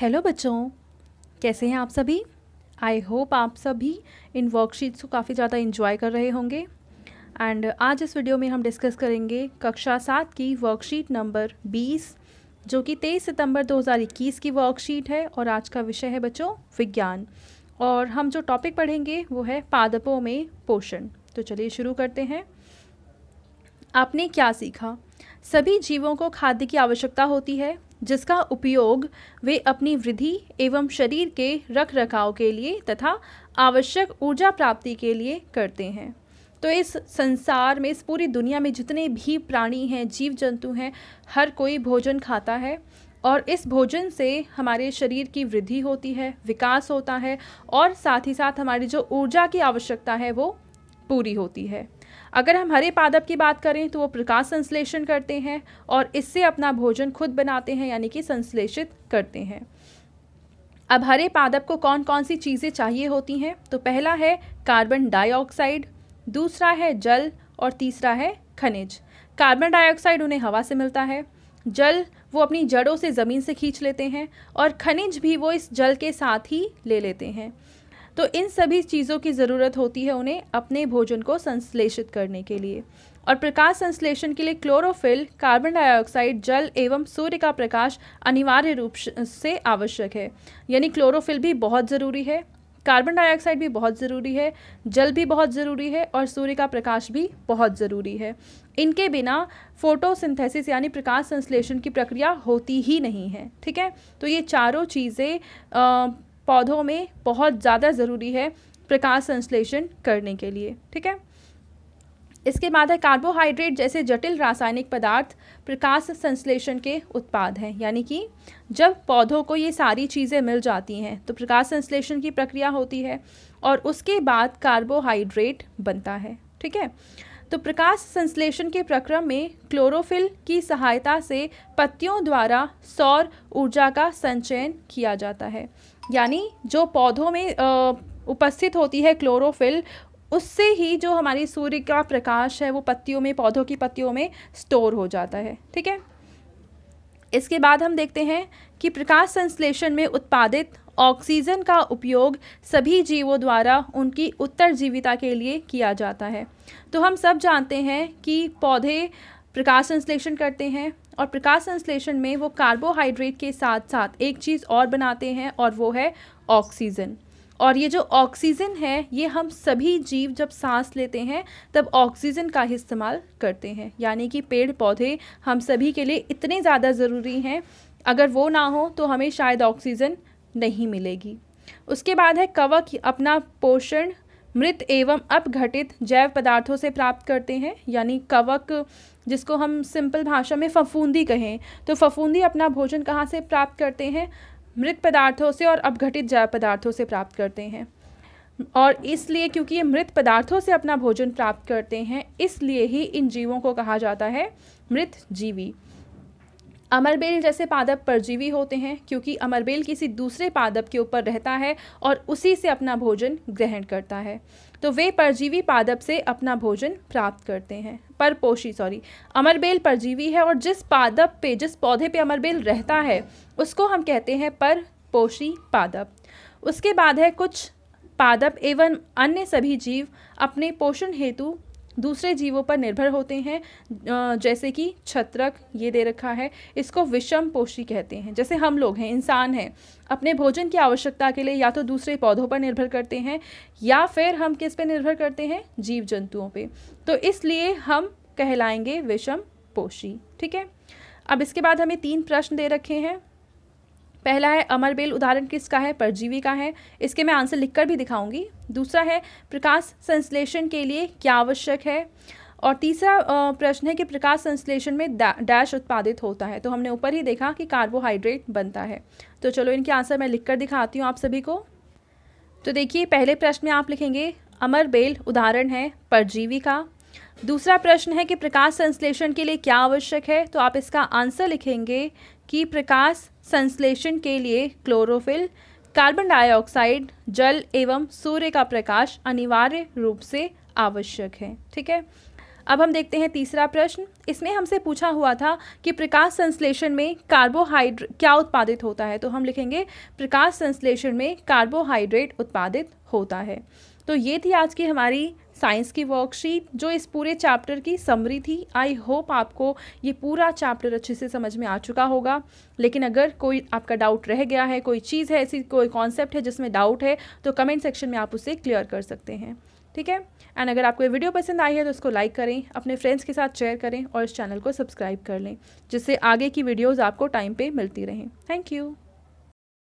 hello बच्चों कैसे हैं आप सभी आई होप आप सभी इन वर्कशीट्स को काफ़ी ज़्यादा इन्जॉय कर रहे होंगे एंड आज इस वीडियो में हम डिस्कस करेंगे कक्षा सात की वर्कशीट नंबर बीस जो कि तेईस सितंबर 2021 की वर्कशीट है और आज का विषय है बच्चों विज्ञान और हम जो टॉपिक पढ़ेंगे वो है पादपों में पोषण तो चलिए शुरू करते हैं आपने क्या सीखा सभी जीवों को खाद्य की आवश्यकता होती है जिसका उपयोग वे अपनी वृद्धि एवं शरीर के रख रखाव के लिए तथा आवश्यक ऊर्जा प्राप्ति के लिए करते हैं तो इस संसार में इस पूरी दुनिया में जितने भी प्राणी हैं जीव जंतु हैं हर कोई भोजन खाता है और इस भोजन से हमारे शरीर की वृद्धि होती है विकास होता है और साथ ही साथ हमारी जो ऊर्जा की आवश्यकता है वो पूरी होती है अगर हम हरे पादप की बात करें तो वो प्रकाश संश्लेषण करते हैं और इससे अपना भोजन खुद बनाते हैं यानी कि संश्लेषित करते हैं अब हरे पादप को कौन कौन सी चीज़ें चाहिए होती हैं तो पहला है कार्बन डाइऑक्साइड दूसरा है जल और तीसरा है खनिज कार्बन डाइऑक्साइड उन्हें हवा से मिलता है जल वो अपनी जड़ों से ज़मीन से खींच लेते हैं और खनिज भी वो इस जल के साथ ही ले लेते हैं तो इन सभी चीज़ों की ज़रूरत होती है उन्हें अपने भोजन को संश्लेषित करने के लिए और प्रकाश संश्लेषण के लिए क्लोरोफिल कार्बन डाइऑक्साइड जल एवं सूर्य का प्रकाश अनिवार्य रूप से आवश्यक है यानी क्लोरोफिल भी बहुत ज़रूरी है कार्बन डाइऑक्साइड भी बहुत ज़रूरी है जल भी बहुत ज़रूरी है और सूर्य का प्रकाश भी बहुत ज़रूरी है इनके बिना फोटोसिंथेसिस यानी प्रकाश संश्लेषण की प्रक्रिया होती ही नहीं है ठीक है तो ये चारों चीज़ें पौधों में बहुत ज़्यादा ज़रूरी है प्रकाश संश्लेषण करने के लिए ठीक है इसके बाद है कार्बोहाइड्रेट जैसे जटिल रासायनिक पदार्थ प्रकाश संश्लेषण के उत्पाद हैं यानी कि जब पौधों को ये सारी चीज़ें मिल जाती हैं तो प्रकाश संश्लेषण की प्रक्रिया होती है और उसके बाद कार्बोहाइड्रेट बनता है ठीक है तो प्रकाश संश्लेषण के प्रक्रम में क्लोरोफिल की सहायता से पत्तियों द्वारा सौर ऊर्जा का संचयन किया जाता है यानी जो पौधों में उपस्थित होती है क्लोरोफिल उससे ही जो हमारी सूर्य का प्रकाश है वो पत्तियों में पौधों की पत्तियों में स्टोर हो जाता है ठीक है इसके बाद हम देखते हैं कि प्रकाश संश्लेषण में उत्पादित ऑक्सीजन का उपयोग सभी जीवों द्वारा उनकी उत्तर जीविता के लिए किया जाता है तो हम सब जानते हैं कि पौधे प्रकाश संश्लेषण करते हैं और प्रकाश संश्लेषण में वो कार्बोहाइड्रेट के साथ साथ एक चीज़ और बनाते हैं और वो है ऑक्सीजन और ये जो ऑक्सीजन है ये हम सभी जीव जब सांस लेते हैं तब ऑक्सीजन का ही इस्तेमाल करते हैं यानी कि पेड़ पौधे हम सभी के लिए इतने ज़्यादा ज़रूरी हैं अगर वो ना हो तो हमें शायद ऑक्सीजन नहीं मिलेगी उसके बाद है कवक अपना पोषण मृत एवं अपघटित जैव पदार्थों से प्राप्त करते हैं यानी कवक जिसको हम सिंपल भाषा में फफूंदी कहें तो फफूंदी अपना भोजन कहाँ से प्राप्त करते हैं मृत पदार्थों से और अपघटित जैव पदार्थों से प्राप्त करते हैं और इसलिए क्योंकि ये मृत पदार्थों से अपना भोजन प्राप्त करते हैं इसलिए ही इन जीवों को कहा जाता है मृत जीवी अमरबेल जैसे पादप परजीवी होते हैं क्योंकि अमरबेल किसी दूसरे पादप के ऊपर रहता है और उसी से अपना भोजन ग्रहण करता है तो वे परजीवी पादप से अपना भोजन प्राप्त करते हैं परपोषी सॉरी अमरबेल परजीवी है और जिस पादप पे जिस पौधे पे अमरबेल रहता है उसको हम कहते हैं परपोषी पादप उसके बाद है कुछ पादप एवं अन्य सभी जीव अपने पोषण हेतु दूसरे जीवों पर निर्भर होते हैं जैसे कि छत्रक ये दे रखा है इसको विषम पोषी कहते हैं जैसे हम लोग हैं इंसान हैं अपने भोजन की आवश्यकता के लिए या तो दूसरे पौधों पर निर्भर करते हैं या फिर हम किस पर निर्भर करते हैं जीव जंतुओं पे तो इसलिए हम कहलाएंगे विषम पोषी ठीक है अब इसके बाद हमें तीन प्रश्न दे रखे हैं पहला है अमर बेल उदाहरण किसका है परजीवी का है इसके मैं आंसर लिखकर भी दिखाऊंगी दूसरा है प्रकाश संश्लेषण के लिए क्या आवश्यक है और तीसरा प्रश्न है कि प्रकाश संश्लेषण में डैश उत्पादित होता है तो हमने ऊपर ही देखा कि कार्बोहाइड्रेट बनता है तो चलो इनके आंसर मैं लिख कर दिखाती हूँ आप सभी को तो देखिए पहले प्रश्न में आप लिखेंगे अमर बेल उदाहरण है परजीवी का दूसरा प्रश्न है कि प्रकाश संश्लेषण के लिए क्या आवश्यक है तो आप इसका आंसर लिखेंगे कि प्रकाश संश्लेषण के लिए क्लोरोफिल कार्बन डाइऑक्साइड जल एवं सूर्य का प्रकाश अनिवार्य रूप से आवश्यक है ठीक है अब हम देखते हैं तीसरा प्रश्न इसमें हमसे पूछा हुआ था कि प्रकाश संश्लेषण में कार्बोहाइड्रेट क्या उत्पादित होता है तो हम लिखेंगे प्रकाश संश्लेषण में कार्बोहाइड्रेट उत्पादित होता है तो ये थी आज की हमारी साइंस की वर्कशीट जो इस पूरे चैप्टर की समरी थी आई होप आपको ये पूरा चैप्टर अच्छे से समझ में आ चुका होगा लेकिन अगर कोई आपका डाउट रह गया है कोई चीज़ है ऐसी कोई कॉन्सेप्ट है जिसमें डाउट है तो कमेंट सेक्शन में आप उसे क्लियर कर सकते हैं ठीक है एंड अगर आपको ये वीडियो पसंद आई है तो उसको लाइक करें अपने फ्रेंड्स के साथ शेयर करें और इस चैनल को सब्सक्राइब कर लें जिससे आगे की वीडियोज़ आपको टाइम पर मिलती रहें थैंक यू